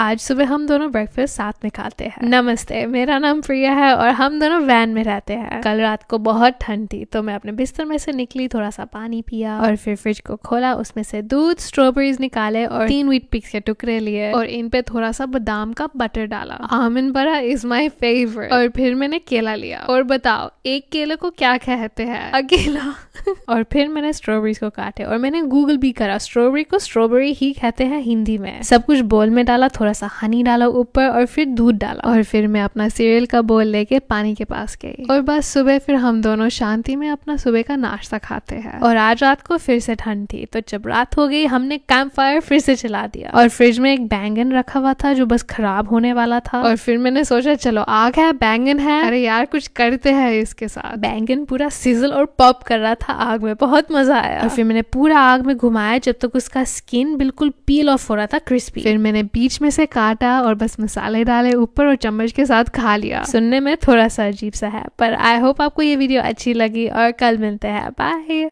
आज सुबह हम दोनों ब्रेकफास्ट साथ में खाते हैं नमस्ते मेरा नाम प्रिया है और हम दोनों वैन में रहते हैं कल रात को बहुत ठंड थी तो मैं अपने बिस्तर में से निकली थोड़ा सा पानी पिया और फिर फ्रिज को खोला उसमें से दूध स्ट्रॉबेरीज निकाले और तीन व्हीट पिक्स के टुकड़े लिए और इन पे थोड़ा सा बादाम का बटर डाला आमिन बरा इज माई फेवरेट और फिर मैंने केला लिया और बताओ एक केले को क्या कहते हैं अकेला और फिर मैंने स्ट्रॉबेरीज को काटे और मैंने गूगल भी करा स्ट्रॉबेरी को स्ट्रॉबेरी ही कहते हैं हिंदी में सब कुछ बोल में डाला थोड़ा थोड़ा सा हनी डाला ऊपर और फिर दूध डाला और फिर मैं अपना सीरियल का बोल लेके पानी के पास गई और बस सुबह फिर हम दोनों शांति में अपना सुबह का नाश्ता खाते हैं और आज रात को फिर से ठंड थी तो जब रात हो गई हमने कैंप फायर फिर से चला दिया और फ्रिज में एक बैंगन रखा हुआ था जो बस खराब होने वाला था और फिर मैंने सोचा चलो आग है बैंगन है अरे यार कुछ करते हैं इसके साथ बैंगन पूरा सिजल और पॉप कर रहा था आग में बहुत मजा आया और फिर मैंने पूरा आग में घुमाया जब तक उसका स्किन बिल्कुल पील ऑफ हो रहा था क्रिस्पी फिर मैंने बीच में से काटा और बस मसाले डाले ऊपर और चम्मच के साथ खा लिया सुनने में थोड़ा सा अजीब सा है पर आई होप आपको ये वीडियो अच्छी लगी और कल मिलते हैं बाय